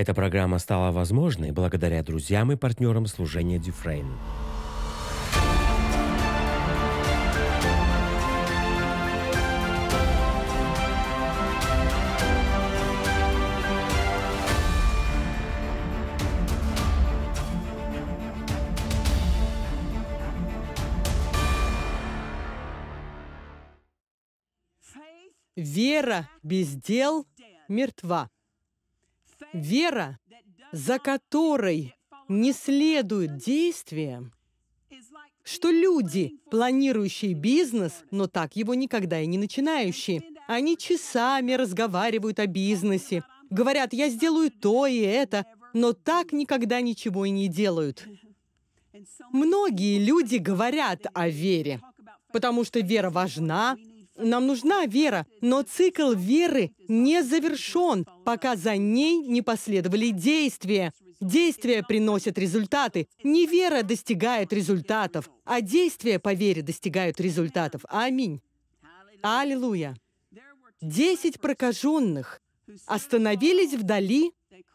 Эта программа стала возможной благодаря друзьям и партнерам служения Дюфрейн. Вера без дел мертва. Вера, за которой не следует действия, что люди, планирующие бизнес, но так его никогда и не начинающие, они часами разговаривают о бизнесе, говорят, я сделаю то и это, но так никогда ничего и не делают. Многие люди говорят о вере, потому что вера важна, нам нужна вера, но цикл веры не завершен, пока за ней не последовали действия. Действия приносят результаты. Не вера достигает результатов, а действия по вере достигают результатов. Аминь. Аллилуйя. Десять прокаженных остановились вдали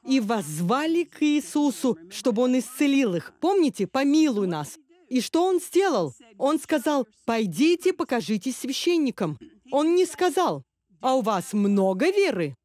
и воззвали к Иисусу, чтобы Он исцелил их. Помните, помилуй нас. И что он сделал? Он сказал, «Пойдите, покажитесь священникам». Он не сказал, «А у вас много веры?»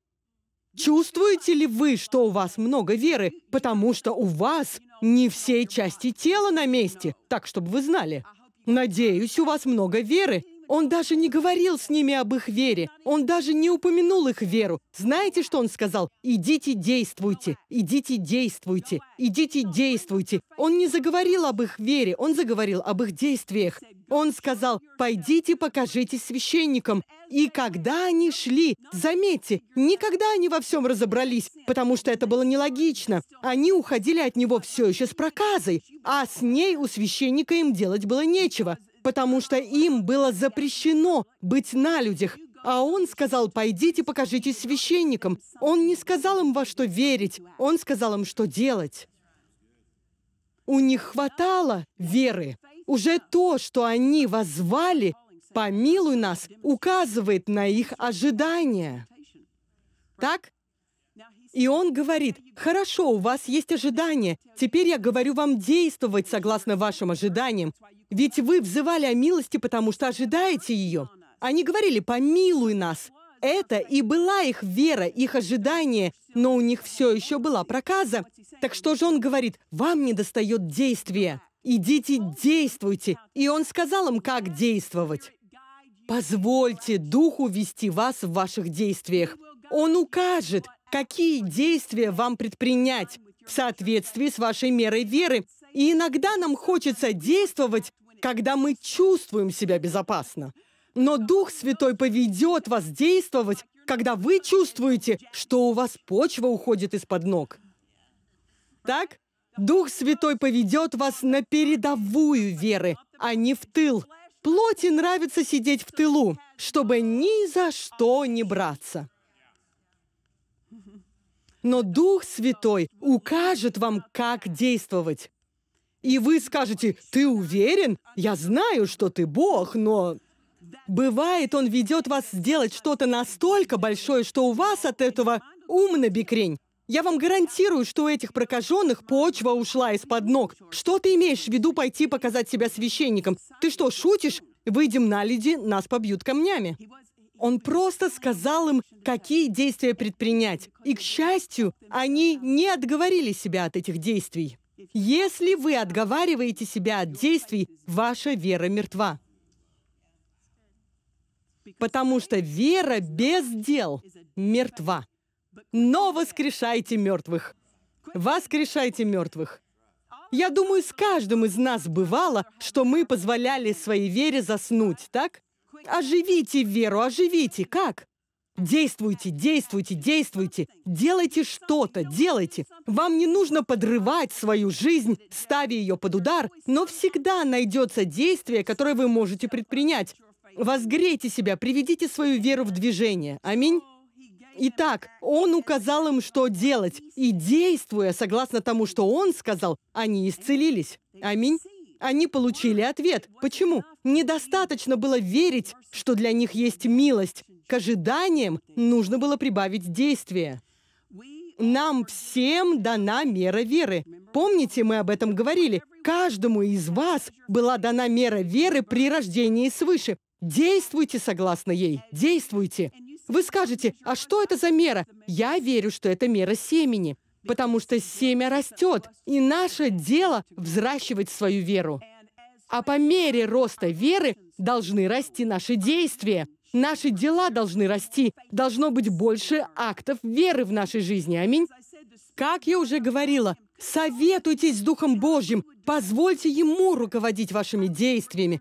Чувствуете ли вы, что у вас много веры, потому что у вас не все части тела на месте, так чтобы вы знали. Надеюсь, у вас много веры, он даже не говорил с ними об их вере. Он даже не упомянул их веру. Знаете, что он сказал? «Идите, действуйте! Идите, действуйте! Идите, действуйте!» Он не заговорил об их вере, он заговорил об их действиях. Он сказал, «Пойдите, покажитесь священникам». И когда они шли, заметьте, никогда они во всем разобрались, потому что это было нелогично. Они уходили от него все еще с проказой, а с ней у священника им делать было нечего потому что им было запрещено быть на людях. А он сказал, пойдите покажитесь священникам. Он не сказал им, во что верить, он сказал им, что делать. У них хватало веры. Уже то, что они возвали, «Помилуй нас» указывает на их ожидания. Так? И он говорит, «Хорошо, у вас есть ожидания. Теперь я говорю вам действовать согласно вашим ожиданиям. Ведь вы взывали о милости, потому что ожидаете ее. Они говорили, помилуй нас. Это и была их вера, их ожидание, но у них все еще была проказа. Так что же он говорит, вам недостает действия. Идите, действуйте. И он сказал им, как действовать. Позвольте Духу вести вас в ваших действиях. Он укажет, какие действия вам предпринять в соответствии с вашей мерой веры. И иногда нам хочется действовать, когда мы чувствуем себя безопасно. Но Дух Святой поведет вас действовать, когда вы чувствуете, что у вас почва уходит из-под ног. Так? Дух Святой поведет вас на передовую веры, а не в тыл. Плоти нравится сидеть в тылу, чтобы ни за что не браться. Но Дух Святой укажет вам, как действовать. И вы скажете, ты уверен? Я знаю, что ты Бог, но... Бывает, он ведет вас сделать что-то настолько большое, что у вас от этого ум бикрень. Я вам гарантирую, что у этих прокаженных почва ушла из-под ног. Что ты имеешь в виду пойти показать себя священником? Ты что, шутишь? Выйдем на леди, нас побьют камнями. Он просто сказал им, какие действия предпринять. И, к счастью, они не отговорили себя от этих действий. Если вы отговариваете себя от действий, ваша вера мертва. Потому что вера без дел мертва. Но воскрешайте мертвых. Воскрешайте мертвых. Я думаю, с каждым из нас бывало, что мы позволяли своей вере заснуть, так? Оживите веру, оживите. Как? Действуйте, действуйте, действуйте. Делайте что-то, делайте. Вам не нужно подрывать свою жизнь, ставя ее под удар, но всегда найдется действие, которое вы можете предпринять. Возгрейте себя, приведите свою веру в движение. Аминь. Итак, он указал им, что делать, и действуя согласно тому, что он сказал, они исцелились. Аминь. Они получили ответ. Почему? Недостаточно было верить, что для них есть милость. К ожиданиям нужно было прибавить действие. Нам всем дана мера веры. Помните, мы об этом говорили? Каждому из вас была дана мера веры при рождении свыше. Действуйте согласно ей. Действуйте. Вы скажете, а что это за мера? Я верю, что это мера семени, потому что семя растет, и наше дело взращивать свою веру. А по мере роста веры должны расти наши действия. Наши дела должны расти. Должно быть больше актов веры в нашей жизни. Аминь. Как я уже говорила, советуйтесь с Духом Божьим. Позвольте Ему руководить вашими действиями.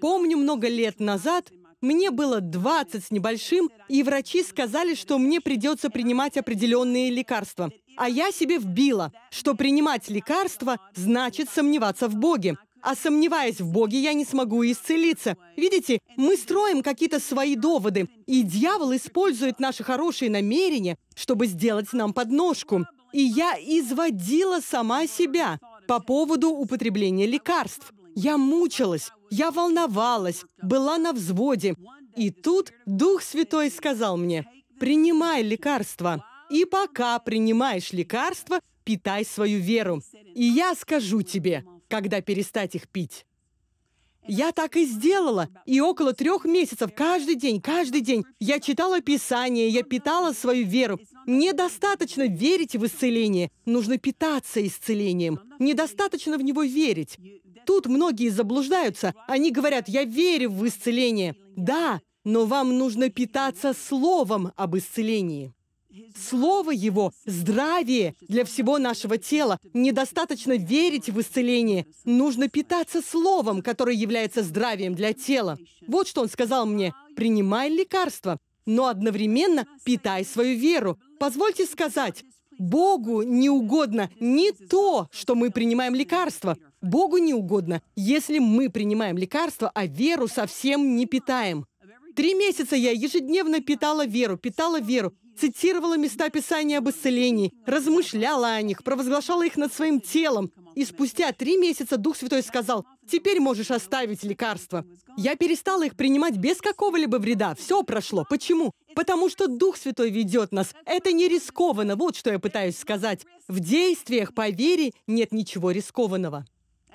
Помню, много лет назад мне было 20 с небольшим, и врачи сказали, что мне придется принимать определенные лекарства. А я себе вбила, что принимать лекарства значит сомневаться в Боге. А сомневаясь в Боге, я не смогу исцелиться. Видите, мы строим какие-то свои доводы, и дьявол использует наши хорошие намерения, чтобы сделать нам подножку. И я изводила сама себя по поводу употребления лекарств. Я мучилась, я волновалась, была на взводе. И тут Дух Святой сказал мне, «Принимай лекарства, и пока принимаешь лекарства, питай свою веру. И я скажу тебе, когда перестать их пить. Я так и сделала. И около трех месяцев, каждый день, каждый день, я читала Писание, я питала свою веру. Недостаточно верить в исцеление. Нужно питаться исцелением. Недостаточно в него верить. Тут многие заблуждаются. Они говорят, я верю в исцеление. Да, но вам нужно питаться словом об исцелении. Слово Его – здравие для всего нашего тела. Недостаточно верить в исцеление. Нужно питаться Словом, которое является здравием для тела. Вот что Он сказал мне. «Принимай лекарства, но одновременно питай свою веру». Позвольте сказать, Богу не угодно не то, что мы принимаем лекарства. Богу не угодно, если мы принимаем лекарства, а веру совсем не питаем. Три месяца я ежедневно питала веру, питала веру, цитировала места Писания об исцелении, размышляла о них, провозглашала их над своим телом. И спустя три месяца Дух Святой сказал, «Теперь можешь оставить лекарства». Я перестала их принимать без какого-либо вреда. Все прошло. Почему? Потому что Дух Святой ведет нас. Это не рискованно, вот что я пытаюсь сказать. В действиях по вере нет ничего рискованного.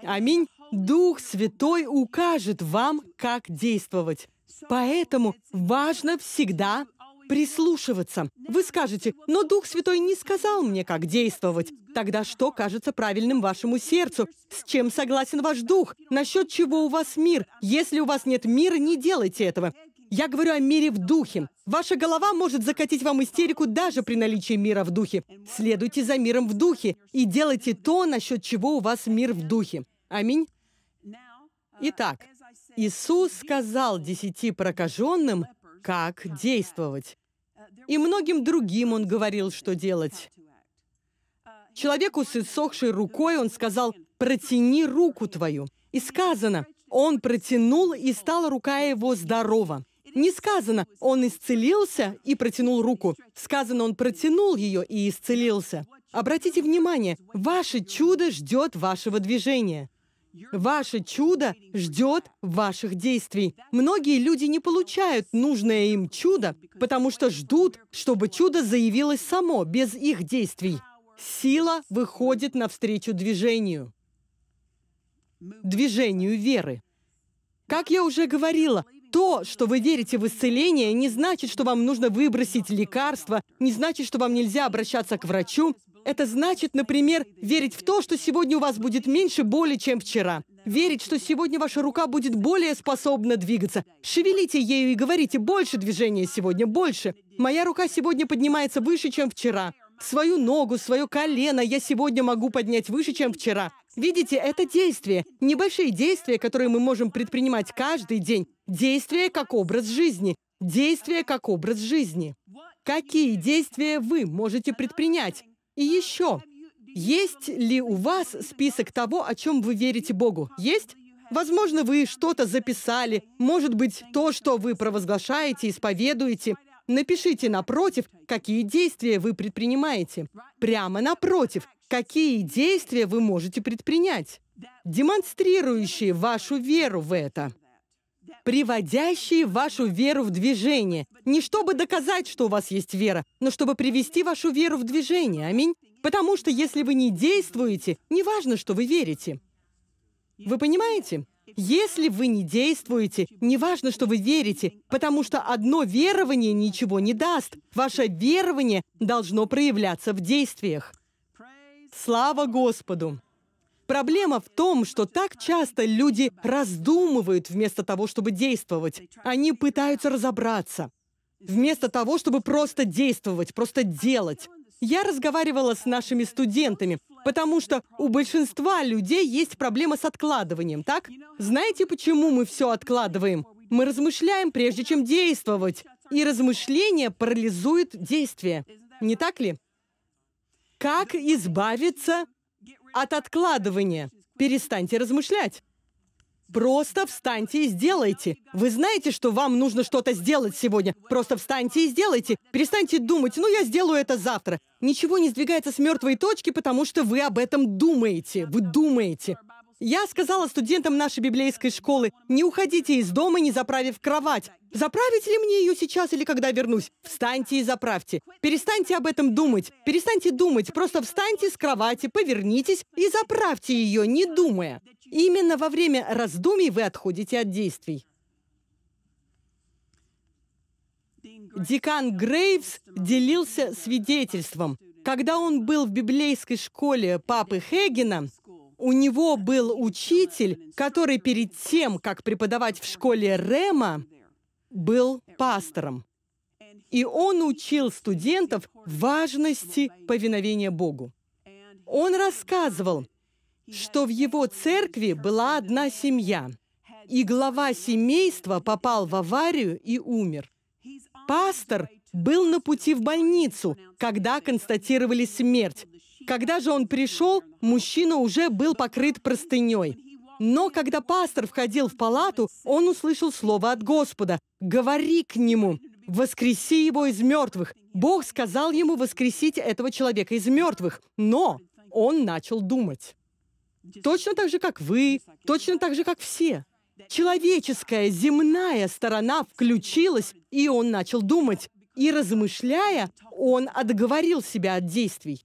Аминь. Дух Святой укажет вам, как действовать. Поэтому важно всегда прислушиваться. Вы скажете, но Дух Святой не сказал мне, как действовать. Тогда что кажется правильным вашему сердцу? С чем согласен ваш дух? Насчет чего у вас мир? Если у вас нет мира, не делайте этого. Я говорю о мире в духе. Ваша голова может закатить вам истерику даже при наличии мира в духе. Следуйте за миром в духе и делайте то, насчет чего у вас мир в духе. Аминь. Итак, Иисус сказал десяти прокаженным, как действовать. Uh, и многим другим он говорил, что делать. Uh, Человеку с иссохшей рукой он сказал, «Протяни руку твою». И сказано, он протянул, и стала рука его здорова. Не сказано, он исцелился и протянул руку. Сказано, он протянул ее и исцелился. Обратите внимание, ваше чудо ждет вашего движения. Ваше чудо ждет ваших действий. Многие люди не получают нужное им чудо, потому что ждут, чтобы чудо заявилось само, без их действий. Сила выходит навстречу движению. Движению веры. Как я уже говорила, то, что вы верите в исцеление, не значит, что вам нужно выбросить лекарства, не значит, что вам нельзя обращаться к врачу, это значит, например, верить в то, что сегодня у вас будет меньше боли, чем вчера. Верить, что сегодня ваша рука будет более способна двигаться. Шевелите ею и говорите «больше движения сегодня, больше». Моя рука сегодня поднимается выше, чем вчера. Свою ногу, свое колено я сегодня могу поднять выше, чем вчера. Видите, это действие. Небольшие действия, которые мы можем предпринимать каждый день. Действие как образ жизни. Действие как образ жизни. Какие действия вы можете предпринять? И еще, есть ли у вас список того, о чем вы верите Богу? Есть? Возможно, вы что-то записали, может быть, то, что вы провозглашаете, исповедуете. Напишите напротив, какие действия вы предпринимаете. Прямо напротив, какие действия вы можете предпринять, демонстрирующие вашу веру в это приводящие вашу веру в движение. Не чтобы доказать, что у вас есть вера, но чтобы привести вашу веру в движение. Аминь. Потому что если вы не действуете, не важно, что вы верите. Вы понимаете? Если вы не действуете, не важно, что вы верите, потому что одно верование ничего не даст. Ваше верование должно проявляться в действиях. Слава Господу! Проблема в том, что так часто люди раздумывают вместо того, чтобы действовать. Они пытаются разобраться. Вместо того, чтобы просто действовать, просто делать. Я разговаривала с нашими студентами, потому что у большинства людей есть проблема с откладыванием, так? Знаете, почему мы все откладываем? Мы размышляем, прежде чем действовать. И размышление парализует действие. Не так ли? Как избавиться от откладывания. Перестаньте размышлять. Просто встаньте и сделайте. Вы знаете, что вам нужно что-то сделать сегодня. Просто встаньте и сделайте. Перестаньте думать, ну я сделаю это завтра. Ничего не сдвигается с мертвой точки, потому что вы об этом думаете. Вы думаете. Я сказала студентам нашей библейской школы, не уходите из дома, не заправив кровать. Заправить ли мне ее сейчас или когда вернусь? Встаньте и заправьте. Перестаньте об этом думать. Перестаньте думать. Просто встаньте с кровати, повернитесь и заправьте ее, не думая. Именно во время раздумий вы отходите от действий. Декан Грейвс делился свидетельством. Когда он был в библейской школе папы Хегена, у него был учитель, который перед тем, как преподавать в школе Рема, был пастором. И он учил студентов важности повиновения Богу. Он рассказывал, что в его церкви была одна семья, и глава семейства попал в аварию и умер. Пастор был на пути в больницу, когда констатировали смерть, когда же он пришел, мужчина уже был покрыт простыней. Но когда пастор входил в палату, он услышал слово от Господа «Говори к нему, воскреси его из мертвых». Бог сказал ему воскресить этого человека из мертвых, но он начал думать. Точно так же, как вы, точно так же, как все. Человеческая, земная сторона включилась, и он начал думать. И размышляя, он отговорил себя от действий.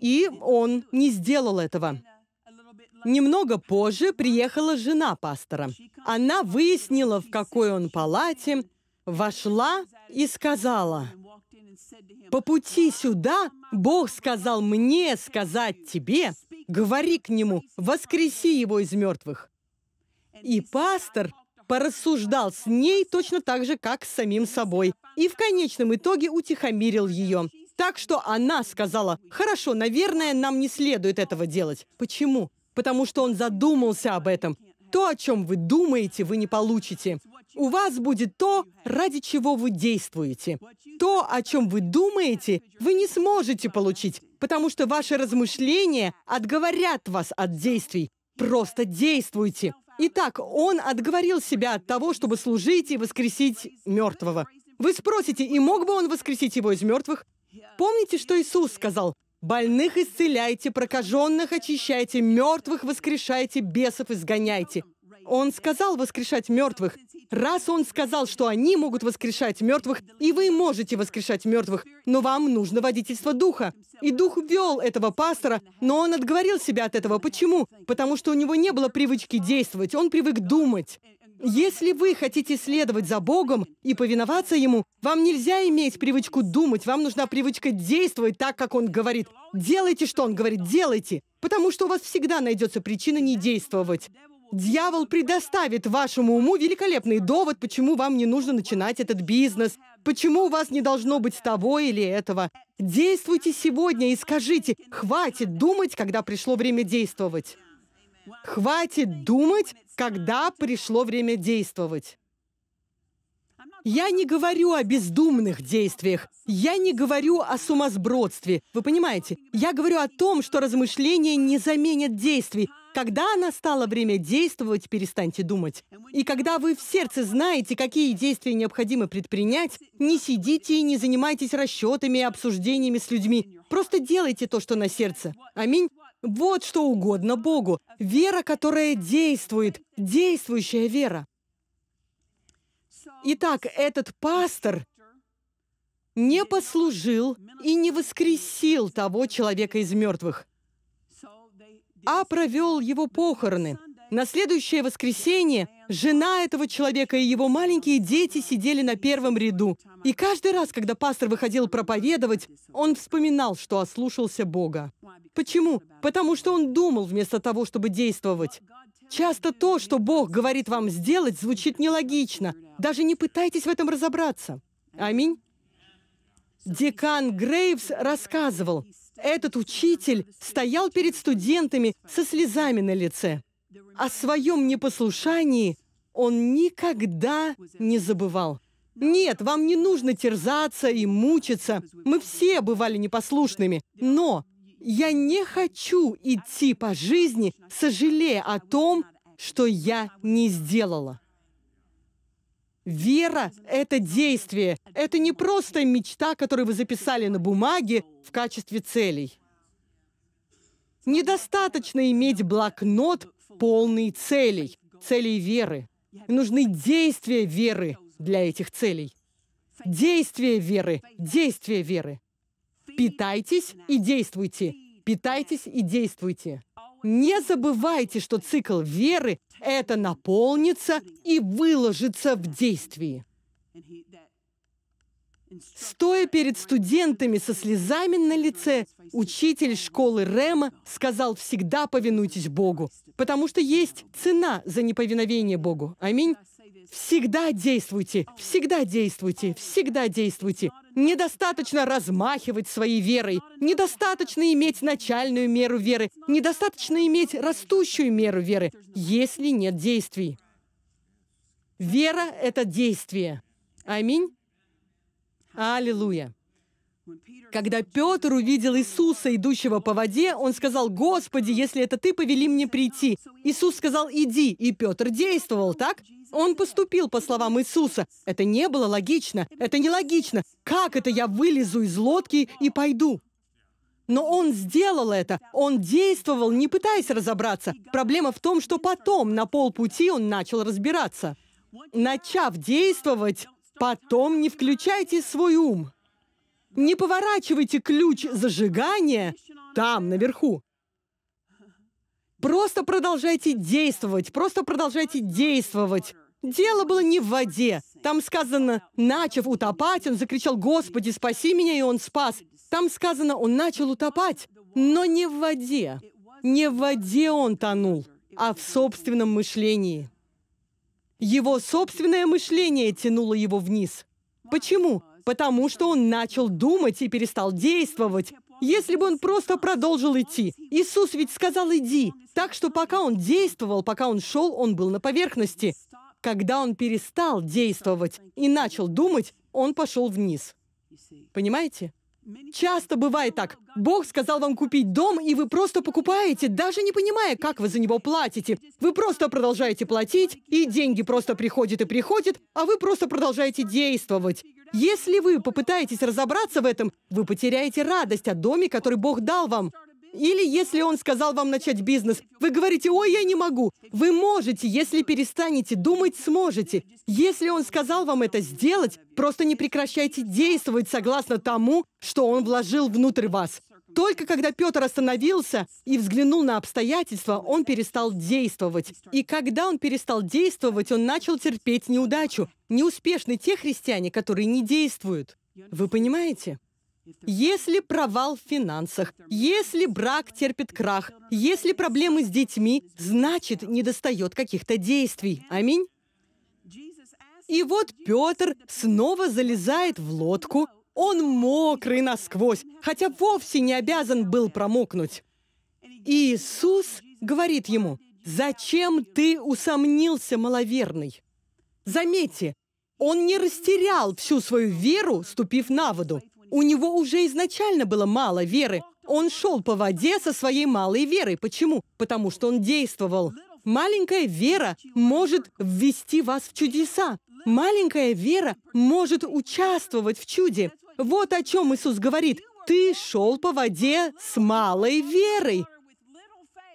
И он не сделал этого. Uh, Немного позже приехала жена пастора. Она выяснила, в какой он палате, вошла и сказала, «По пути сюда Бог сказал мне сказать тебе, говори к нему, воскреси его из мертвых». И пастор порассуждал с ней точно так же, как с самим собой, и в конечном итоге утихомирил ее – так что она сказала, хорошо, наверное, нам не следует этого делать. Почему? Потому что он задумался об этом. То, о чем вы думаете, вы не получите. У вас будет то, ради чего вы действуете. То, о чем вы думаете, вы не сможете получить, потому что ваши размышления отговорят вас от действий. Просто действуйте. Итак, он отговорил себя от того, чтобы служить и воскресить мертвого. Вы спросите, и мог бы он воскресить его из мертвых? Помните, что Иисус сказал? «Больных исцеляйте, прокаженных очищайте, мертвых воскрешайте, бесов изгоняйте». Он сказал воскрешать мертвых. Раз он сказал, что они могут воскрешать мертвых, и вы можете воскрешать мертвых, но вам нужно водительство Духа. И Дух вел этого пастора, но он отговорил себя от этого. Почему? Потому что у него не было привычки действовать, он привык думать. Если вы хотите следовать за Богом и повиноваться Ему, вам нельзя иметь привычку думать, вам нужна привычка действовать так, как Он говорит. Делайте, что Он говорит, делайте, потому что у вас всегда найдется причина не действовать. Дьявол предоставит вашему уму великолепный довод, почему вам не нужно начинать этот бизнес, почему у вас не должно быть того или этого. Действуйте сегодня и скажите, хватит думать, когда пришло время действовать. Хватит думать, когда пришло время действовать. Я не говорю о бездумных действиях. Я не говорю о сумасбродстве. Вы понимаете? Я говорю о том, что размышления не заменят действий. Когда настало время действовать, перестаньте думать. И когда вы в сердце знаете, какие действия необходимо предпринять, не сидите и не занимайтесь расчетами и обсуждениями с людьми. Просто делайте то, что на сердце. Аминь. Вот что угодно Богу. Вера, которая действует, действующая вера. Итак, этот пастор не послужил и не воскресил того человека из мертвых, а провел его похороны – на следующее воскресенье жена этого человека и его маленькие дети сидели на первом ряду. И каждый раз, когда пастор выходил проповедовать, он вспоминал, что ослушался Бога. Почему? Потому что он думал вместо того, чтобы действовать. Часто то, что Бог говорит вам сделать, звучит нелогично. Даже не пытайтесь в этом разобраться. Аминь. Декан Грейвс рассказывал, этот учитель стоял перед студентами со слезами на лице. О своем непослушании он никогда не забывал. Нет, вам не нужно терзаться и мучиться. Мы все бывали непослушными. Но я не хочу идти по жизни, сожалея о том, что я не сделала. Вера – это действие. Это не просто мечта, которую вы записали на бумаге в качестве целей. Недостаточно иметь блокнот полный целей, целей веры. И нужны действия веры для этих целей. Действие веры, действие веры. Питайтесь и действуйте. Питайтесь и действуйте. Не забывайте, что цикл веры – это наполнится и выложится в действии. Стоя перед студентами со слезами на лице, учитель школы Рема сказал «Всегда повинуйтесь Богу», потому что есть цена за неповиновение Богу. Аминь. Всегда действуйте, всегда действуйте, всегда действуйте. Недостаточно размахивать своей верой, недостаточно иметь начальную меру веры, недостаточно иметь растущую меру веры, если нет действий. Вера – это действие. Аминь. Аллилуйя! Когда Петр увидел Иисуса, идущего по воде, он сказал, «Господи, uh-huh. если это Ты, повели мне прийти». Oh, Иисус сказал, «Иди», и Петр действовал, oh, так? Он поступил по словам Иисуса. Это не было логично, это нелогично. Как это я вылезу из лодки и пойду? Но он сделал это, он действовал, не пытаясь разобраться. Проблема в том, что потом, на полпути, он начал разбираться. Начав действовать, Потом не включайте свой ум. Не поворачивайте ключ зажигания там, наверху. Просто продолжайте действовать, просто продолжайте действовать. Дело было не в воде. Там сказано, начав утопать, он закричал, «Господи, спаси меня!» и он спас. Там сказано, он начал утопать, но не в воде. Не в воде он тонул, а в собственном мышлении. Его собственное мышление тянуло его вниз. Почему? Потому что он начал думать и перестал действовать. Если бы он просто продолжил идти. Иисус ведь сказал «иди». Так что пока он действовал, пока он шел, он был на поверхности. Когда он перестал действовать и начал думать, он пошел вниз. Понимаете? Часто бывает так. Бог сказал вам купить дом, и вы просто покупаете, даже не понимая, как вы за него платите. Вы просто продолжаете платить, и деньги просто приходят и приходят, а вы просто продолжаете действовать. Если вы попытаетесь разобраться в этом, вы потеряете радость от доме, который Бог дал вам. Или если он сказал вам начать бизнес, вы говорите, ой, я не могу. Вы можете, если перестанете думать, сможете. Если он сказал вам это сделать, просто не прекращайте действовать согласно тому, что он вложил внутрь вас. Только когда Петр остановился и взглянул на обстоятельства, он перестал действовать. И когда он перестал действовать, он начал терпеть неудачу. Неуспешны те христиане, которые не действуют. Вы понимаете? Если провал в финансах, если брак терпит крах, если проблемы с детьми, значит, недостает каких-то действий. Аминь. И вот Петр снова залезает в лодку. Он мокрый насквозь, хотя вовсе не обязан был промокнуть. Иисус говорит ему, «Зачем ты усомнился, маловерный?» Заметьте, он не растерял всю свою веру, ступив на воду. У него уже изначально было мало веры. Он шел по воде со своей малой верой. Почему? Потому что он действовал. Маленькая вера может ввести вас в чудеса. Маленькая вера может участвовать в чуде. Вот о чем Иисус говорит. Ты шел по воде с малой верой.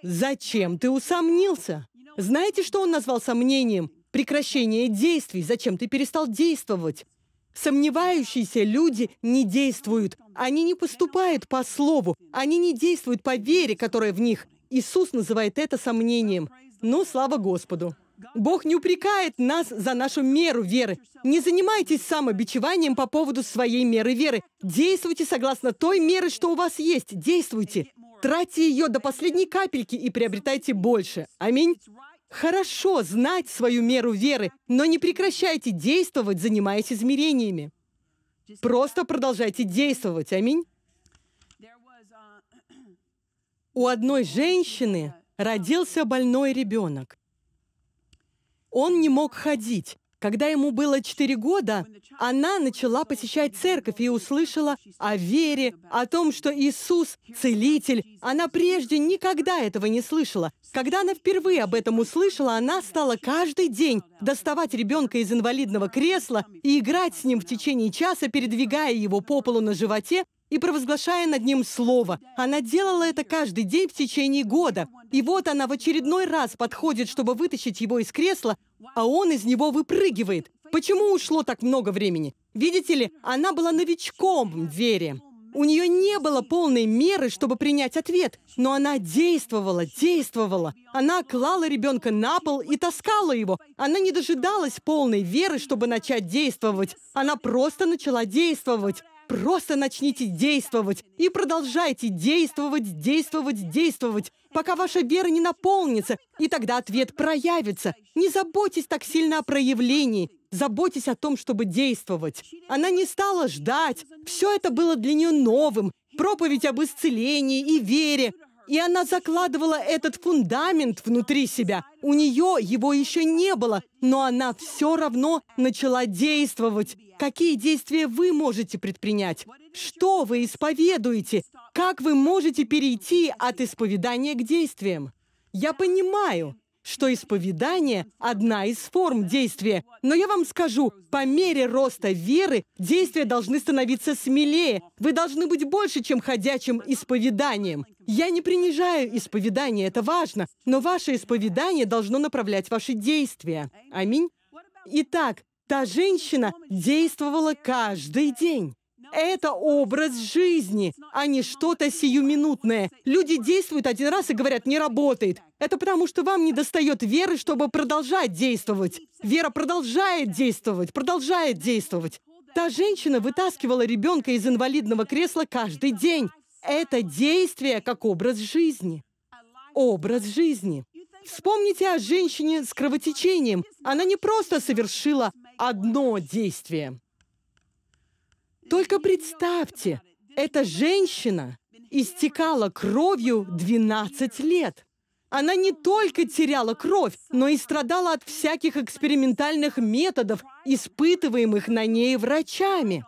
Зачем ты усомнился? Знаете, что он назвал сомнением? Прекращение действий. Зачем ты перестал действовать? Сомневающиеся люди не действуют. Они не поступают по слову. Они не действуют по вере, которая в них. Иисус называет это сомнением. Но слава Господу. Бог не упрекает нас за нашу меру веры. Не занимайтесь самобичеванием по поводу своей меры веры. Действуйте согласно той меры, что у вас есть. Действуйте. Тратьте ее до последней капельки и приобретайте больше. Аминь. Хорошо знать свою меру веры, но не прекращайте действовать, занимаясь измерениями. Просто продолжайте действовать. Аминь. У одной женщины родился больной ребенок. Он не мог ходить, когда ему было четыре года, она начала посещать церковь и услышала о вере, о том, что Иисус – целитель. Она прежде никогда этого не слышала. Когда она впервые об этом услышала, она стала каждый день доставать ребенка из инвалидного кресла и играть с ним в течение часа, передвигая его по полу на животе и провозглашая над ним слово. Она делала это каждый день в течение года. И вот она в очередной раз подходит, чтобы вытащить его из кресла, а он из него выпрыгивает. Почему ушло так много времени? Видите ли, она была новичком в вере. У нее не было полной меры, чтобы принять ответ, но она действовала, действовала. Она клала ребенка на пол и таскала его. Она не дожидалась полной веры, чтобы начать действовать. Она просто начала действовать. Просто начните действовать и продолжайте действовать, действовать, действовать, пока ваша вера не наполнится, и тогда ответ проявится. Не заботьтесь так сильно о проявлении, заботьтесь о том, чтобы действовать. Она не стала ждать. Все это было для нее новым. Проповедь об исцелении и вере. И она закладывала этот фундамент внутри себя. У нее его еще не было, но она все равно начала действовать. Какие действия вы можете предпринять? Что вы исповедуете? Как вы можете перейти от исповедания к действиям? Я понимаю, что исповедание – одна из форм действия. Но я вам скажу, по мере роста веры действия должны становиться смелее. Вы должны быть больше, чем ходячим исповеданием. Я не принижаю исповедание, это важно, но ваше исповедание должно направлять ваши действия. Аминь. Итак, Та женщина действовала каждый день. Это образ жизни, а не что-то сиюминутное. Люди действуют один раз и говорят, не работает. Это потому, что вам не достает веры, чтобы продолжать действовать. Вера продолжает действовать, продолжает действовать. Та женщина вытаскивала ребенка из инвалидного кресла каждый день. Это действие как образ жизни. Образ жизни. Вспомните о женщине с кровотечением. Она не просто совершила одно действие. Только представьте, эта женщина истекала кровью 12 лет. Она не только теряла кровь, но и страдала от всяких экспериментальных методов, испытываемых на ней врачами.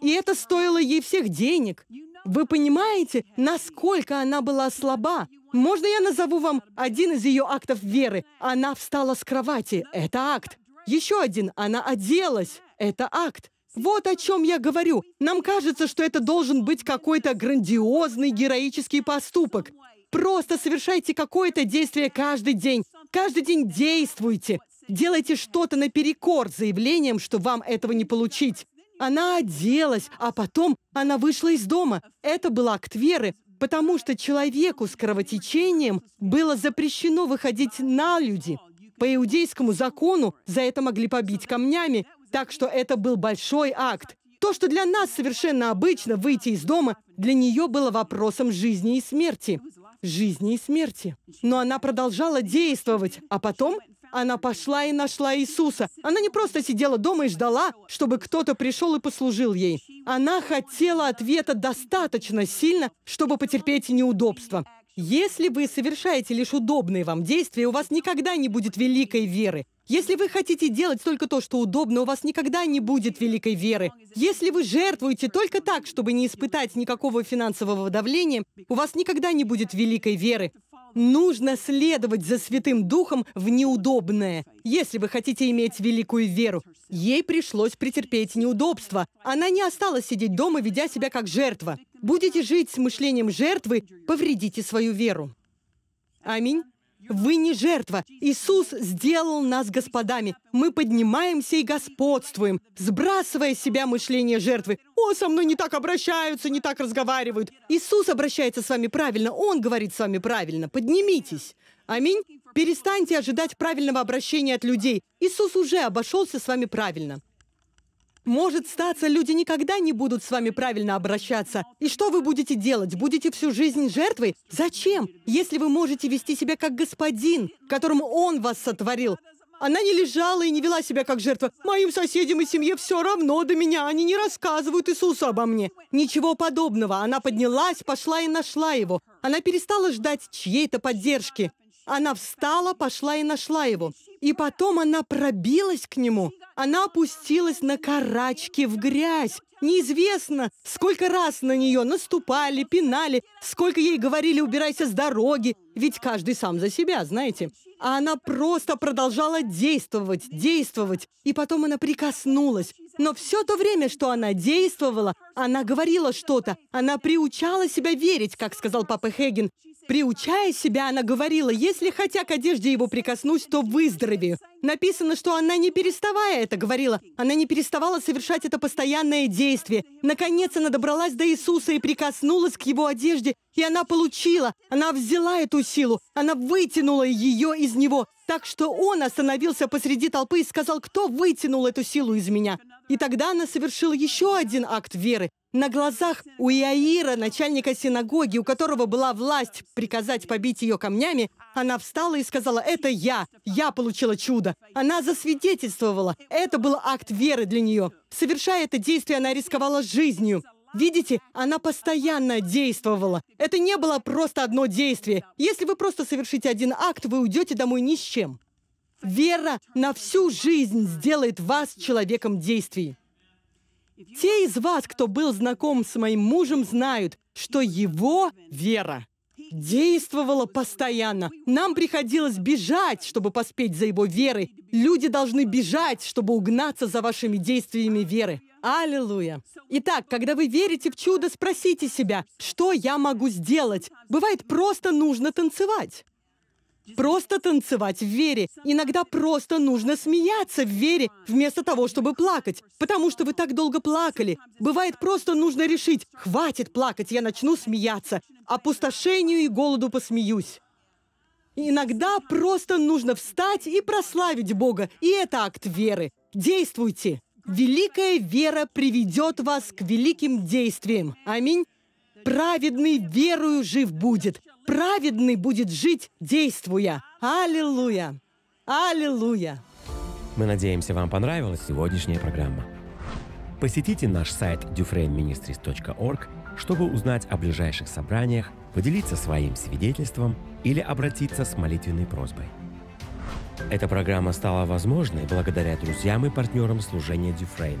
И это стоило ей всех денег. Вы понимаете, насколько она была слаба? Можно я назову вам один из ее актов веры? Она встала с кровати. Это акт. Еще один. Она оделась. Это акт. Вот о чем я говорю. Нам кажется, что это должен быть какой-то грандиозный героический поступок. Просто совершайте какое-то действие каждый день. Каждый день действуйте. Делайте что-то наперекор заявлением, что вам этого не получить. Она оделась, а потом она вышла из дома. Это был акт веры, потому что человеку с кровотечением было запрещено выходить на люди. По иудейскому закону за это могли побить камнями, так что это был большой акт. То, что для нас совершенно обычно выйти из дома, для нее было вопросом жизни и смерти. Жизни и смерти. Но она продолжала действовать, а потом она пошла и нашла Иисуса. Она не просто сидела дома и ждала, чтобы кто-то пришел и послужил ей. Она хотела ответа достаточно сильно, чтобы потерпеть неудобства. Если вы совершаете лишь удобные вам действия, у вас никогда не будет великой веры. Если вы хотите делать только то, что удобно, у вас никогда не будет великой веры. Если вы жертвуете только так, чтобы не испытать никакого финансового давления, у вас никогда не будет великой веры. Нужно следовать за Святым Духом в неудобное. Если вы хотите иметь великую веру, ей пришлось претерпеть неудобства. Она не осталась сидеть дома, ведя себя как жертва. Будете жить с мышлением жертвы, повредите свою веру. Аминь. Вы не жертва. Иисус сделал нас господами. Мы поднимаемся и господствуем, сбрасывая с себя мышление жертвы. «О, со мной не так обращаются, не так разговаривают». Иисус обращается с вами правильно, Он говорит с вами правильно. Поднимитесь. Аминь. Перестаньте ожидать правильного обращения от людей. Иисус уже обошелся с вами правильно. Может статься, люди никогда не будут с вами правильно обращаться. И что вы будете делать? Будете всю жизнь жертвой? Зачем? Если вы можете вести себя как господин, которому он вас сотворил. Она не лежала и не вела себя как жертва. Моим соседям и семье все равно до меня. Они не рассказывают Иисусу обо мне. Ничего подобного. Она поднялась, пошла и нашла его. Она перестала ждать чьей-то поддержки. Она встала, пошла и нашла его. И потом она пробилась к нему. Она опустилась на карачки в грязь. Неизвестно, сколько раз на нее наступали, пинали, сколько ей говорили «убирайся с дороги», ведь каждый сам за себя, знаете. А она просто продолжала действовать, действовать, и потом она прикоснулась. Но все то время, что она действовала, она говорила что-то, она приучала себя верить, как сказал папа Хеген. Приучая себя, она говорила, «Если хотя к одежде его прикоснусь, то выздоровею». Написано, что она не переставая это говорила. Она не переставала совершать это постоянное действие. Наконец она добралась до Иисуса и прикоснулась к его одежде. И она получила, она взяла эту силу, она вытянула ее из него. Так что он остановился посреди толпы и сказал, кто вытянул эту силу из меня. И тогда она совершила еще один акт веры. На глазах у Иаира, начальника синагоги, у которого была власть приказать побить ее камнями, она встала и сказала, «Это я! Я получила чудо!» Она засвидетельствовала. Это был акт веры для нее. Совершая это действие, она рисковала жизнью. Видите, она постоянно действовала. Это не было просто одно действие. Если вы просто совершите один акт, вы уйдете домой ни с чем. Вера на всю жизнь сделает вас человеком действий. Те из вас, кто был знаком с моим мужем, знают, что его вера действовало постоянно. Нам приходилось бежать, чтобы поспеть за его верой. Люди должны бежать, чтобы угнаться за вашими действиями веры. Аллилуйя! Итак, когда вы верите в чудо, спросите себя, что я могу сделать? Бывает, просто нужно танцевать просто танцевать в вере. Иногда просто нужно смеяться в вере, вместо того, чтобы плакать. Потому что вы так долго плакали. Бывает, просто нужно решить, хватит плакать, я начну смеяться. Опустошению и голоду посмеюсь. Иногда просто нужно встать и прославить Бога. И это акт веры. Действуйте. Великая вера приведет вас к великим действиям. Аминь праведный верою жив будет. Праведный будет жить, действуя. Аллилуйя! Аллилуйя! Мы надеемся, вам понравилась сегодняшняя программа. Посетите наш сайт dufrainministries.org, чтобы узнать о ближайших собраниях, поделиться своим свидетельством или обратиться с молитвенной просьбой. Эта программа стала возможной благодаря друзьям и партнерам служения Дюфрейн.